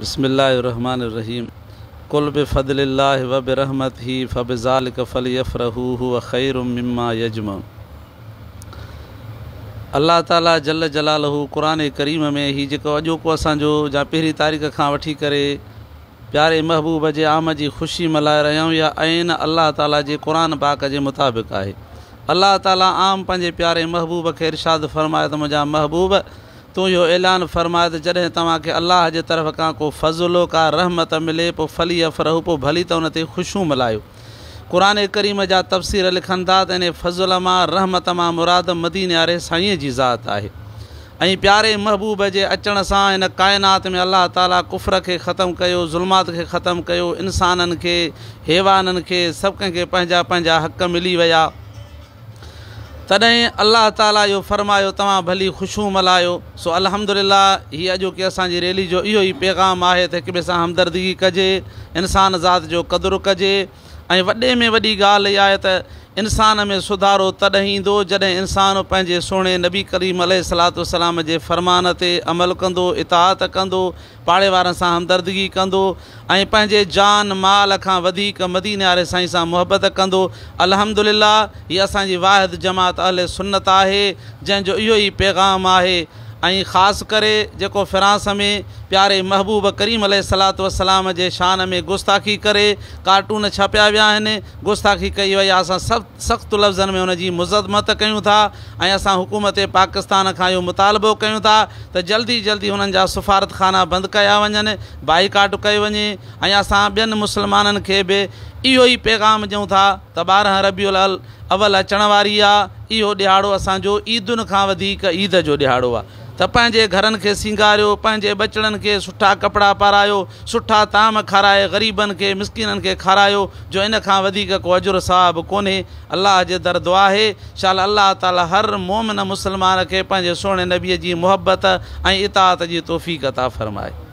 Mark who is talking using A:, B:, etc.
A: बसमीम कुल बफ़ल व बरहमत ही फ़बाल कफ़ल यफ़रहू व ख़ैरम्मा यजम अल्लाह ताला जल जलालहू क़ुर करीम में ही जेको अॼोको असांजो जा पहिरीं तारीख़ खां वठी करे प्यारे महबूब के आम की ख़ुशी मल्हाए रहिया आहियूं या आइन अलाह ताला जे क़ुर पाक जे मुताबिक़ है अल्लाह ताला आम पंहिंजे प्यारे महबूब के इर्शाद फ़रमायो त मुंहिंजा महबूब तू यो ऐलान फरमाए त जॾहिं के अलाह जे तरफ़ का को फज़ुलो का रहमत मिले पोइ फली अफ़रहू पोइ भली त उन ते ख़ुशियूं मल्हायो करीम जा तफ़सीर लिखनि था त इन फज़ुल मां रहमत मां मुराद मदीन वारे साई की ज़ात है ऐं प्यारे महबूब के अचण सां हिन काइनात में अल्लाह ताला कुफर खे ख़तमु कयो ज़ुल्मात खे ख़तमु कयो इंसाननि खे हैवाननि खे सभु कंहिंखे हक़ मिली विया तॾहिं अल्लाह ताला यो फ़रमायो तव्हां भली खुशू मल्हायो सो अजो हीअ अॼोकी असांजी रैली जो इहो ई पैगाम आहे त हिक ॿिए हमदर्दगी कजे इंसान ज़ात जो क़दुरु कजे ऐं वॾे में वॾी ॻाल्हि इहा आहे त इंसान में सुधारो तॾहिं ईंदो जॾहिं इंसानु पंहिंजे सुहिणे नबी करीम अल सलात वसलाम जे फ़रमान ते अमल कंदो इताहत कंदो पाड़े वारनि सां हमदर्दगी कंदो ऐं पंहिंजे जान माल खां वधीक मदीने वारे साईं सां मुहबत कंदो अलहमदिल्ला हीअ असांजी वाहिद जमात अल सुन्नत आहे जंहिंजो इहो ई पैगाम आहे ऐं करे जेको फ़्रांस में प्यारे महबूब करीम सलात वसलाम के शान में गुस्ताखी करे कार्टून छपिया विया आहिनि गुस्ताखी कई वही आहे सख्त लफ्जन सख़्तु लफ़्ज़नि में हुनजी मुज़मत कयूं था ऐं हुकूमत पाकिस्तान का इहो मुतालबो कयूं था त जल्दी जल्दी हुननि जा सिफारतखाना बंदि कया वञनि बाइकाट कयो वञे ऐं असां ॿियनि मुस्लमाननि खे इहो ही पैगाम दूँ था तो बारह रबियुल अल अवल अचण वारी आहे इहो ॾियारो असांजो ईदुनि ईद जो ॾियारो आहे त पंहिंजे घरनि खे सिंगारियो पंहिंजे बचड़नि खे सुठा कपिड़ा पारायो सुठा ताम खाराए गरीबन के मिसकिननि के खारा जो इन खां वधीक को अजुर साहबु कोन्हे अलाह जे दर दुआ शाल अल्लाह ताला हर मोमिन मुसलमान के पंहिंजे सुहिणे नबीअ जी मुहबत ऐं की जी तोहफ़ी फ़रमाए